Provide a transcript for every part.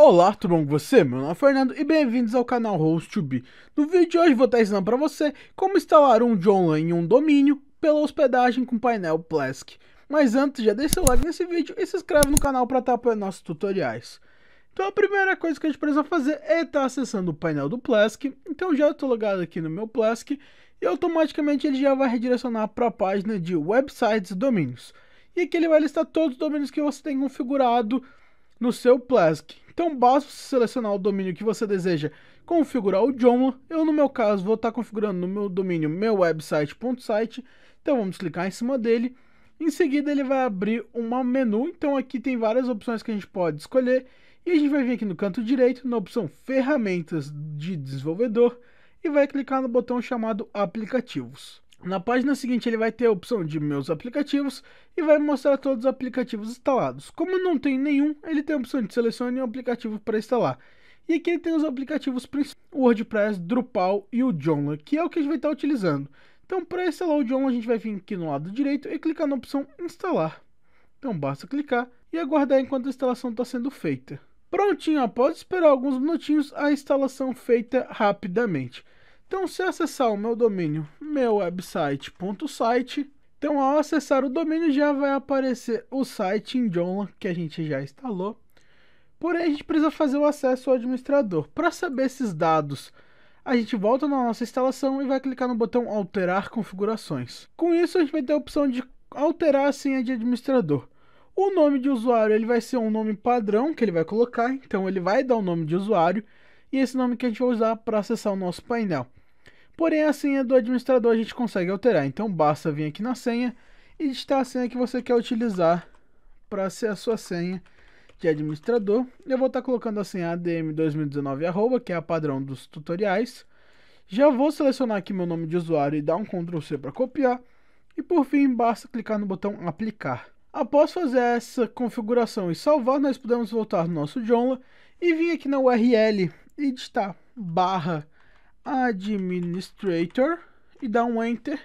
Olá, tudo bom com você? Meu nome é Fernando e bem-vindos ao canal Hostube. No vídeo de hoje vou estar ensinando para você como instalar um John em um domínio pela hospedagem com painel Plesk. Mas antes, já deixa seu like nesse vídeo e se inscreve no canal para estar apoiando nossos tutoriais. Então a primeira coisa que a gente precisa fazer é estar acessando o painel do Plesk. Então já estou logado aqui no meu Plesk e automaticamente ele já vai redirecionar para a página de websites e domínios. E aqui ele vai listar todos os domínios que você tem configurado no seu Plask. Então basta selecionar o domínio que você deseja configurar o Joomla. Eu, no meu caso, vou estar tá configurando no meu domínio meu website.site. Então vamos clicar em cima dele. Em seguida ele vai abrir um menu, então aqui tem várias opções que a gente pode escolher. E a gente vai vir aqui no canto direito, na opção ferramentas de desenvolvedor e vai clicar no botão chamado aplicativos. Na página seguinte ele vai ter a opção de meus aplicativos e vai mostrar todos os aplicativos instalados. Como não tem nenhum, ele tem a opção de selecionar um aplicativo para instalar. E aqui ele tem os aplicativos principais, o WordPress, Drupal e o Joomla, que é o que a gente vai estar utilizando. Então para instalar o Joomla a gente vai vir aqui no lado direito e clicar na opção instalar. Então basta clicar e aguardar enquanto a instalação está sendo feita. Prontinho, após esperar alguns minutinhos, a instalação feita rapidamente. Então, se acessar o meu domínio, meu website.site, então ao acessar o domínio já vai aparecer o site em Joomla que a gente já instalou. Porém, a gente precisa fazer o acesso ao administrador. Para saber esses dados, a gente volta na nossa instalação e vai clicar no botão alterar configurações. Com isso, a gente vai ter a opção de alterar a senha de administrador. O nome de usuário ele vai ser um nome padrão que ele vai colocar, então ele vai dar o um nome de usuário e esse nome que a gente vai usar para acessar o nosso painel. Porém, a senha do administrador a gente consegue alterar, então basta vir aqui na senha e digitar a senha que você quer utilizar para ser a sua senha de administrador. Eu vou estar tá colocando a senha adm2019 arroba, que é a padrão dos tutoriais. Já vou selecionar aqui meu nome de usuário e dar um Ctrl C para copiar. E por fim, basta clicar no botão aplicar. Após fazer essa configuração e salvar, nós podemos voltar no nosso Joomla e vir aqui na URL e digitar barra administrator e dá um enter,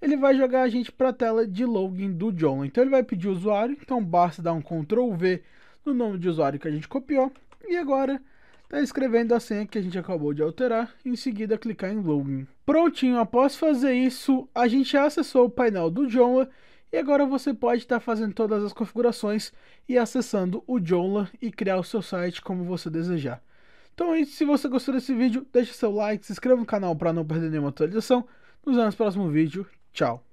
ele vai jogar a gente para a tela de login do John. Então ele vai pedir usuário, então basta dar um Ctrl V no nome de usuário que a gente copiou e agora está escrevendo a senha que a gente acabou de alterar, em seguida clicar em login. Prontinho, após fazer isso, a gente acessou o painel do Joomla e agora você pode estar tá fazendo todas as configurações e acessando o Joomla e criar o seu site como você desejar. Então é isso, se você gostou desse vídeo, deixe seu like, se inscreva no canal para não perder nenhuma atualização. Nos vemos no próximo vídeo, tchau!